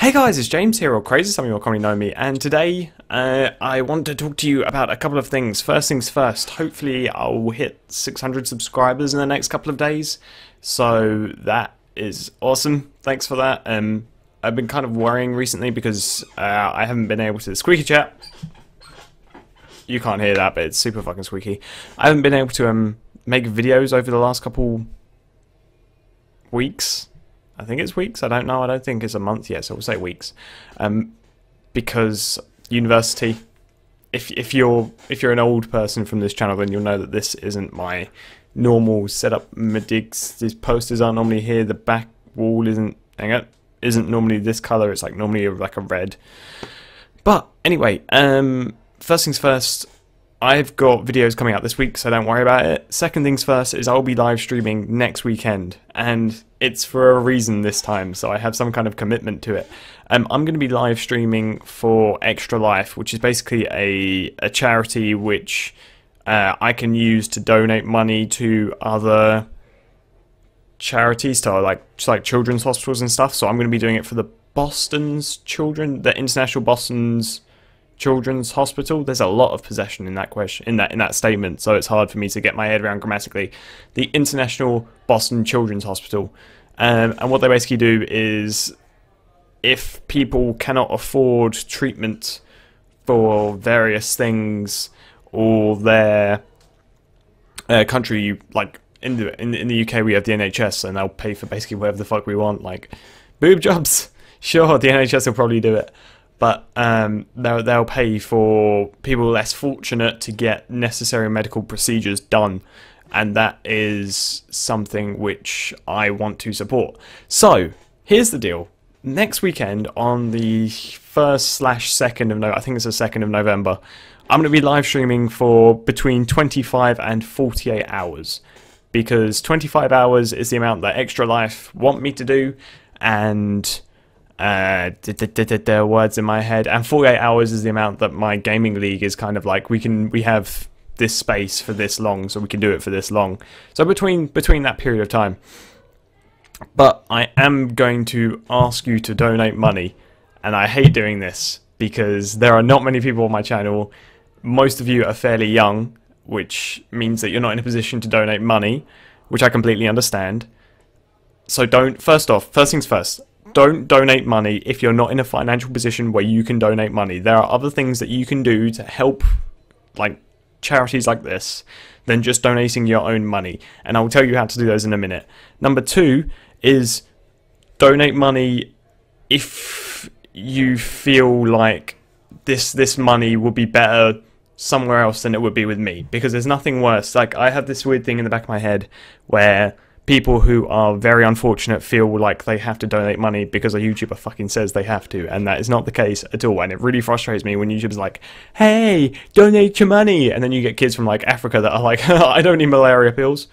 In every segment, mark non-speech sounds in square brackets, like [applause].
Hey guys, it's James here, or Crazy, some of you will probably know me, and today uh, I want to talk to you about a couple of things. First things first, hopefully I'll hit 600 subscribers in the next couple of days, so that is awesome. Thanks for that. Um, I've been kind of worrying recently because uh, I haven't been able to... Squeaky chat! You can't hear that, but it's super fucking squeaky. I haven't been able to um, make videos over the last couple weeks I think it's weeks. I don't know. I don't think it's a month yet, so we'll say weeks. Um, because university, if if you're if you're an old person from this channel, then you'll know that this isn't my normal setup. Medics, these posters aren't normally here. The back wall isn't hang on, isn't normally this color. It's like normally like a red. But anyway, um, first things first. I've got videos coming out this week, so don't worry about it. Second things first is I'll be live streaming next weekend, and it's for a reason this time, so I have some kind of commitment to it. Um, I'm going to be live streaming for Extra Life, which is basically a, a charity which uh, I can use to donate money to other charities, to like to like children's hospitals and stuff. So I'm going to be doing it for the Boston's children, the International Boston's children's hospital. There's a lot of possession in that question in that in that statement, so it's hard for me to get my head around grammatically. The International Boston Children's Hospital, um, and what they basically do is, if people cannot afford treatment for various things or their uh, country, like in the in, in the UK, we have the NHS, and they'll pay for basically whatever the fuck we want, like boob jobs. [laughs] Sure, the NHS will probably do it but um, they'll, they'll pay for people less fortunate to get necessary medical procedures done. And that is something which I want to support. So, here's the deal. Next weekend, on the 1st slash 2nd of no, I think it's the 2nd of November, I'm going to be live streaming for between 25 and 48 hours. Because 25 hours is the amount that Extra Life want me to do, and uh, words in my head, and 48 hours is the amount that my gaming league is kind of like. We can we have this space for this long, so we can do it for this long. So between between that period of time. But I am going to ask you to donate money, and I hate doing this because there are not many people on my channel. Most of you are fairly young, which means that you're not in a position to donate money, which I completely understand. So don't, first off, first things first, don't donate money if you're not in a financial position where you can donate money. There are other things that you can do to help, like charities like this, than just donating your own money. And I'll tell you how to do those in a minute. Number two is donate money if you feel like this this money will be better somewhere else than it would be with me because there's nothing worse. Like I have this weird thing in the back of my head where people who are very unfortunate feel like they have to donate money because a YouTuber fucking says they have to, and that is not the case at all. And it really frustrates me when YouTube's like, hey, donate your money. And then you get kids from like Africa that are like, [laughs] I don't need malaria pills.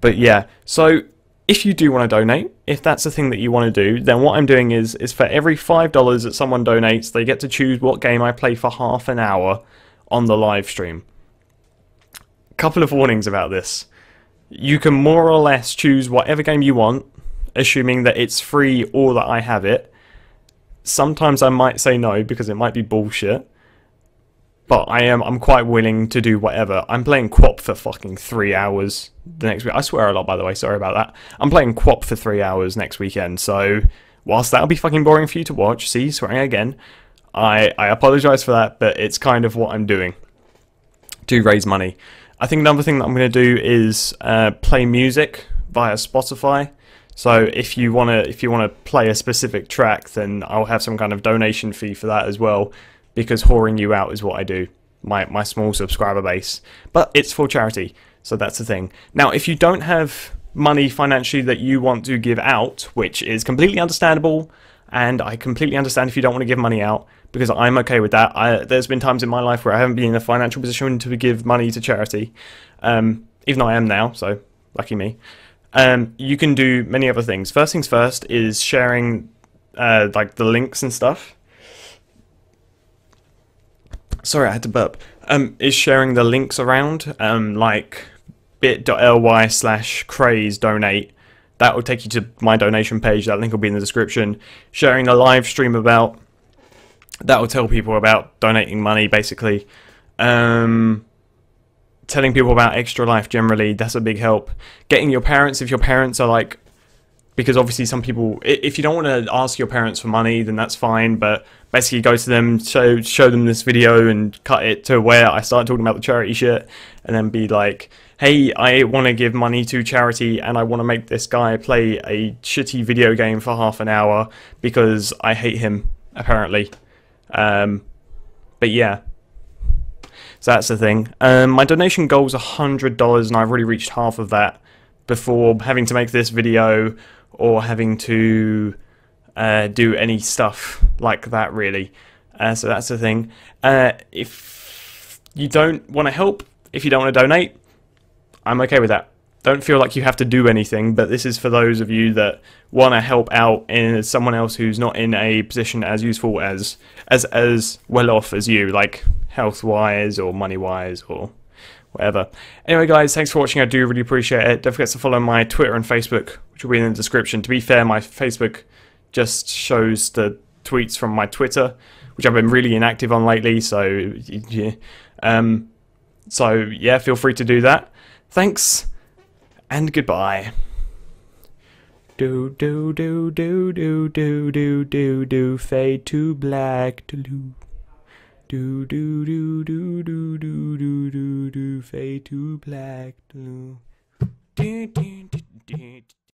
But yeah, so if you do want to donate, if that's the thing that you want to do, then what I'm doing is, is for every $5 that someone donates, they get to choose what game I play for half an hour on the live stream. Couple of warnings about this you can more or less choose whatever game you want, assuming that it's free or that I have it. Sometimes I might say no because it might be bullshit. But I am I'm quite willing to do whatever. I'm playing Quop for fucking three hours the next week. I swear a lot by the way, sorry about that. I'm playing Quop for three hours next weekend, so whilst that'll be fucking boring for you to watch, see, swearing again. I, I apologize for that, but it's kind of what I'm doing to raise money. I think another thing that I'm going to do is uh, play music via Spotify. So if you want to if you want to play a specific track, then I'll have some kind of donation fee for that as well, because whoring you out is what I do. My my small subscriber base, but it's for charity, so that's the thing. Now, if you don't have money financially that you want to give out, which is completely understandable, and I completely understand if you don't want to give money out, because I'm okay with that. I, there's been times in my life where I haven't been in a financial position to give money to charity, um, even though I am now, so lucky me. Um, you can do many other things. First things first is sharing uh, like the links and stuff. Sorry, I had to burp. Um, is sharing the links around, um, like bit.ly slash craze donate. That will take you to my donation page. That link will be in the description. Sharing a live stream about that'll tell people about donating money basically um, telling people about extra life generally that's a big help getting your parents if your parents are like because obviously some people if you don't want to ask your parents for money then that's fine but basically go to them show show them this video and cut it to where i start talking about the charity shit and then be like hey i want to give money to charity and i want to make this guy play a shitty video game for half an hour because i hate him apparently um, but yeah, so that's the thing. Um, my donation goal was $100 and I've already reached half of that before having to make this video or having to uh, do any stuff like that really. Uh, so that's the thing. Uh, if you don't want to help, if you don't want to donate, I'm okay with that don't feel like you have to do anything, but this is for those of you that want to help out in someone else who's not in a position as useful as as as well off as you, like health wise or money wise or whatever. Anyway, guys, thanks for watching. I do really appreciate it. Don't forget to follow my Twitter and Facebook, which will be in the description. To be fair, my Facebook just shows the tweets from my Twitter, which I've been really inactive on lately. So [laughs] yeah, um, so yeah, feel free to do that. Thanks and goodbye. Do do do do do do do do do fade to black to Do do do do do do do do do fade to black to loo.